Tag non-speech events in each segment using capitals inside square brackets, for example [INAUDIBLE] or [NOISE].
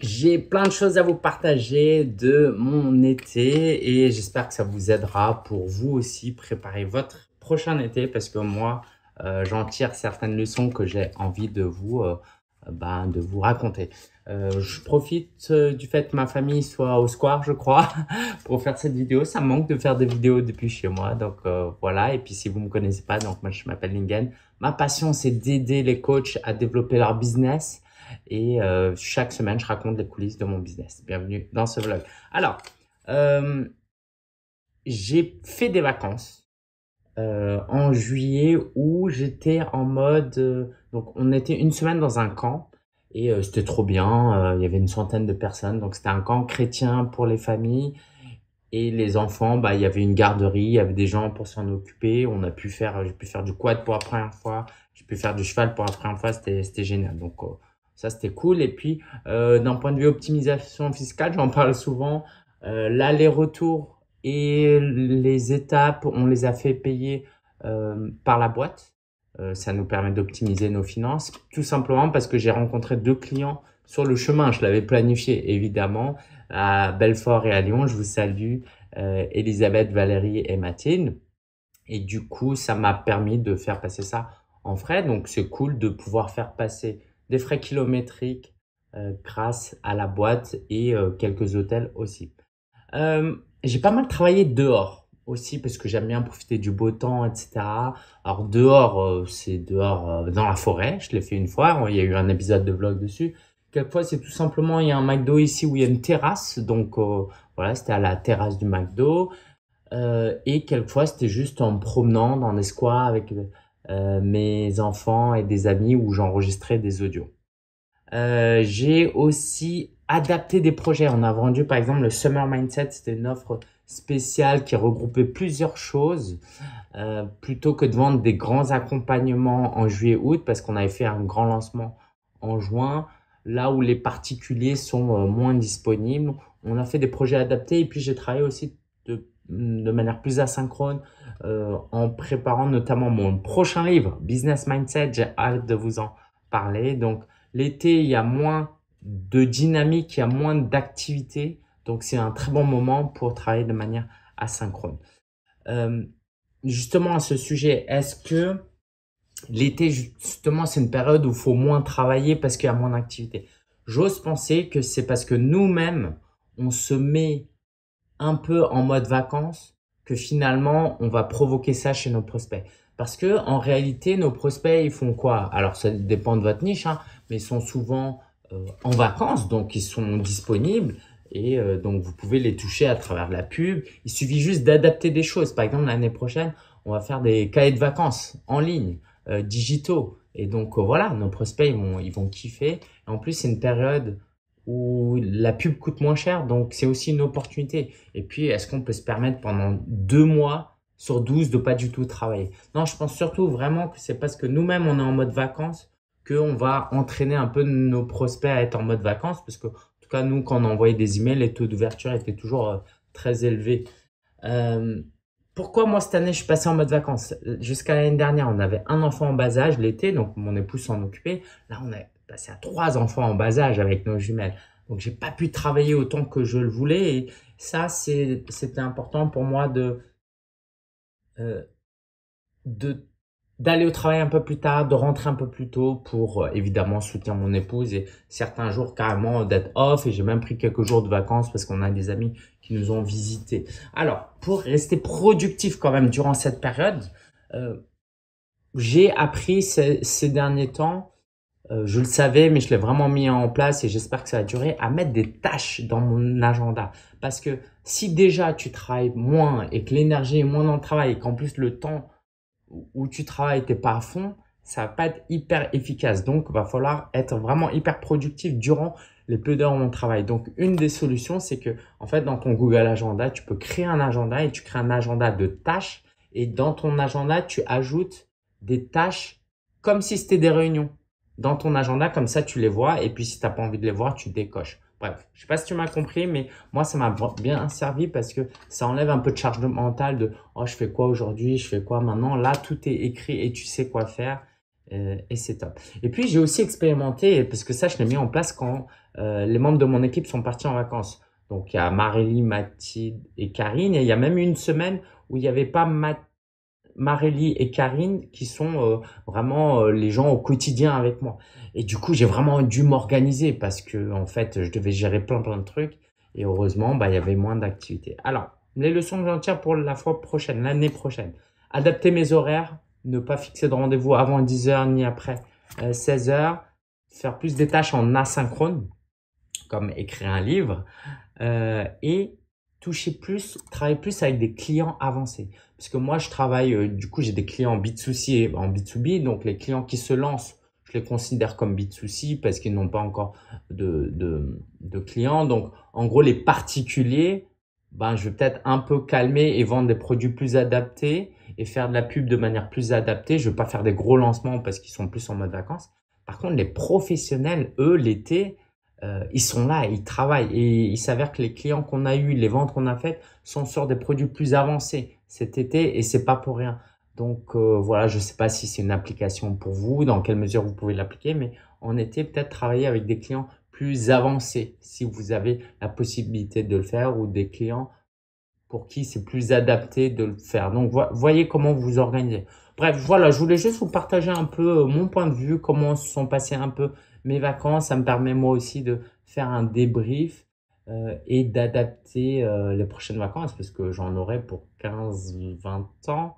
J'ai plein de choses à vous partager de mon été et j'espère que ça vous aidera pour vous aussi préparer votre prochain été parce que moi, euh, j'en tire certaines leçons que j'ai envie de vous, euh, ben, de vous raconter. Euh, je profite euh, du fait que ma famille soit au square, je crois, [LAUGHS] pour faire cette vidéo. Ça me manque de faire des vidéos depuis chez moi, donc voilà. Et puis si vous me connaissez pas, donc moi je m'appelle Lingen. Ma passion, c'est d'aider les coachs à développer leur business et euh, chaque semaine, je raconte les coulisses de mon business. Bienvenue dans ce vlog. Alors, euh, j'ai fait des vacances euh, en juillet où j'étais en mode... donc, on était une semaine dans un camp et c'était trop bien. il y avait une centaine de personnes. Donc, c'était un camp chrétien pour les familles. Et les enfants, bah, il y avait une garderie, il y avait des gens pour s'en occuper. On a pu faire, j'ai pu faire du quad pour la première fois. J'ai pu faire du cheval pour la première fois. C'était, c'était génial. Donc, ça, c'était cool. Et puis, euh, d'un point de vue optimisation fiscale, j'en parle souvent. Euh, l'aller-retour et les étapes, on les a fait payer euh, par la boîte. ça nous permet d'optimiser nos finances, tout simplement parce que j'ai rencontré deux clients sur le chemin. Je l'avais planifié, évidemment, à Belfort et à Lyon. Je vous salue, Elisabeth, Valérie et Mathilde. Et du coup, ça m'a permis de faire passer ça en frais. Donc, c'est cool de pouvoir faire passer des frais kilométriques euh, grâce à la boîte et euh, quelques hôtels aussi. Euh, j'ai pas mal travaillé dehors aussi parce que j'aime bien profiter du beau temps, etc. Alors dehors, c'est dehors dans la forêt. Je l'ai fait une fois. Il y a eu un épisode de vlog dessus. Quelquefois, c'est tout simplement il y a un McDo ici où il y a une terrasse. Donc voilà, c'était à la terrasse du McDo. et quelquefois, c'était juste en promenant dans des squats avec euh, mes enfants et des amis où j'enregistrais des audios. Euh, j'ai aussi adapté des projets. On a vendu par exemple le Summer Mindset, c'était une offre spéciale qui regroupait plusieurs choses euh, plutôt que de vendre des grands accompagnements en juillet-août parce qu'on avait fait un grand lancement en juin. Là où les particuliers sont moins disponibles, on a fait des projets adaptés et puis j'ai travaillé aussi de manière plus asynchrone euh, en préparant notamment mon prochain livre, Business Mindset. J'ai hâte de vous en parler. Donc, l'été, il y a moins de dynamique, il y a moins d'activité. Donc, c'est un très bon moment pour travailler de manière asynchrone. Euh, justement, à ce sujet, est-ce que l'été, justement, c'est une période où il faut moins travailler parce qu'il y a moins d'activité J'ose penser que c'est parce que nous-mêmes, on se met un peu en mode vacances que finalement, on va provoquer ça chez nos prospects. Parce que en réalité, nos prospects, ils font quoi Alors, ça dépend de votre niche, hein, mais ils sont souvent euh, en vacances, donc ils sont disponibles. Et euh, donc, vous pouvez les toucher à travers la pub. Il suffit juste d'adapter des choses. Par exemple, l'année prochaine, on va faire des cahiers de vacances en ligne, euh, digitaux. Et donc, voilà, nos prospects, ils vont, ils vont kiffer. Et en plus, c'est une période où la pub coûte moins cher, donc c'est aussi une opportunité. Et puis, est-ce qu'on peut se permettre pendant deux mois sur douze de pas du tout travailler Non, je pense surtout vraiment que c'est parce que nous-mêmes, on est en mode vacances qu'on va entraîner un peu nos prospects à être en mode vacances, parce que, en tout cas, nous, quand on envoyait des emails, les taux d'ouverture étaient toujours euh, très élevés. Euh, pourquoi moi cette année je suis passé en mode vacances Jusqu'à l'année dernière, on avait un enfant en bas âge l'été, donc mon épouse s'en occupait. Là, on a passé à trois enfants en bas âge avec nos jumelles. Donc, j'ai pas pu travailler autant que je le voulais. Et ça, c'était important pour moi de, euh, de d'aller au travail un peu plus tard, de rentrer un peu plus tôt pour euh, évidemment soutenir mon épouse et certains jours carrément d'être off et j'ai même pris quelques jours de vacances parce qu'on a des amis qui nous ont visités. Alors, pour rester productif quand même durant cette période, euh, j'ai appris ces, ces, derniers temps euh, je le savais, mais je l'ai vraiment mis en place et j'espère que ça va durer, à mettre des tâches dans mon agenda. Parce que si déjà tu travailles moins et que l'énergie est moins dans le travail et qu'en plus le temps où tu travailles, t'es pas à fond, ça va pas être hyper efficace. Donc, va falloir être vraiment hyper productif durant les peu d'heures où on travaille. Donc, une des solutions, c'est que, en fait, dans ton Google Agenda, tu peux créer un agenda et tu crées un agenda de tâches. Et dans ton agenda, tu ajoutes des tâches comme si c'était des réunions dans ton agenda, comme ça tu les vois, et puis si tu n'as pas envie de les voir, tu décoches. Bref, je sais pas si tu m'as compris, mais moi, ça m'a bien servi parce que ça enlève un peu de charge mentale de « Oh, je fais quoi aujourd'hui Je fais quoi maintenant ?» Là, tout est écrit et tu sais quoi faire euh, et c'est top. Et puis, j'ai aussi expérimenté, parce que ça, je l'ai mis en place quand euh, les membres de mon équipe sont partis en vacances. Donc, il y a Marélie, Mathilde et Karine. Et il y a même une semaine où il n'y avait pas Mathilde Marélie et Karine qui sont euh, vraiment euh, les gens au quotidien avec moi. Et du coup, j'ai vraiment dû m'organiser parce que en fait, je devais gérer plein plein de trucs et heureusement, bah il y avait moins d'activités. Alors, les leçons que j'en tire pour la fois prochaine, l'année prochaine. Adapter mes horaires, ne pas fixer de rendez-vous avant 10h ni après 16h, euh, faire plus des tâches en asynchrone comme écrire un livre et toucher plus, travailler plus avec des clients avancés. Parce que moi, je travaille, euh, du coup, j'ai des clients en b 2 et en b 2 Donc, les clients qui se lancent, je les considère comme B2C parce qu'ils n'ont pas encore de, clients. Donc, en gros, les particuliers, ben, je vais peut-être un peu calmer et vendre des produits plus adaptés et faire de la pub de manière plus adaptée. Je ne vais pas faire des gros lancements parce qu'ils sont plus en mode vacances. Par contre, les professionnels, eux, l'été, euh, ils sont là, ils travaillent et il s'avère que les clients qu'on a eu, les ventes qu'on a faites sont sur des produits plus avancés cet été et c'est pas pour rien. Donc euh, voilà, je sais pas si c'est une application pour vous, dans quelle mesure vous pouvez l'appliquer, mais en été peut-être travailler avec des clients plus avancés si vous avez la possibilité de le faire ou des clients pour qui c'est plus adapté de le faire. Donc voyez comment vous vous organisez. Bref, voilà, je voulais juste vous partager un peu euh, mon point de vue, comment se sont passés un peu mes vacances, ça me permet moi aussi de faire un débrief euh, et d'adapter euh, les prochaines vacances, parce que j'en aurai pour 15-20 ans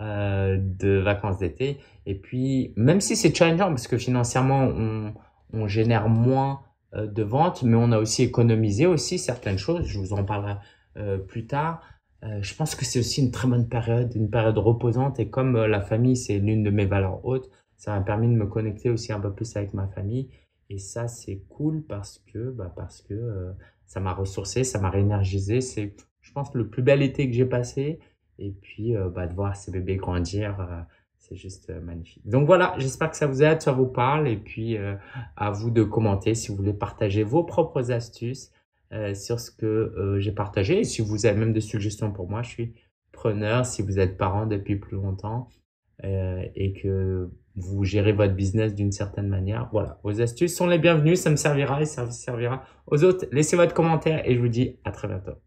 euh, de vacances d'été. Et puis, même si c'est challengeant, parce que financièrement, on, on génère moins de ventes, mais on a aussi économisé aussi certaines choses, je vous en parlerai plus tard. je pense que c'est aussi une très bonne période, une période reposante, et comme la famille, c'est l'une de mes valeurs hautes, ça m'a permis de me connecter aussi un peu plus avec ma famille. Et ça, c'est cool parce que, bah, parce que euh, ça m'a ressourcé, ça m'a réénergisé. C'est, je pense, le plus bel été que j'ai passé. Et puis, euh, bah, de voir ces bébés grandir, euh, c'est juste magnifique. Donc voilà, j'espère que ça vous aide, ça vous parle. Et puis, à vous de commenter si vous voulez partager vos propres astuces sur ce que j'ai partagé. Et si vous avez même des suggestions pour moi, je suis preneur. Si vous êtes parent depuis plus longtemps et que vous gérez votre business d'une certaine manière. Voilà, vos astuces sont les bienvenues, ça me servira et ça servira aux autres. Laissez votre commentaire et je vous dis à très bientôt.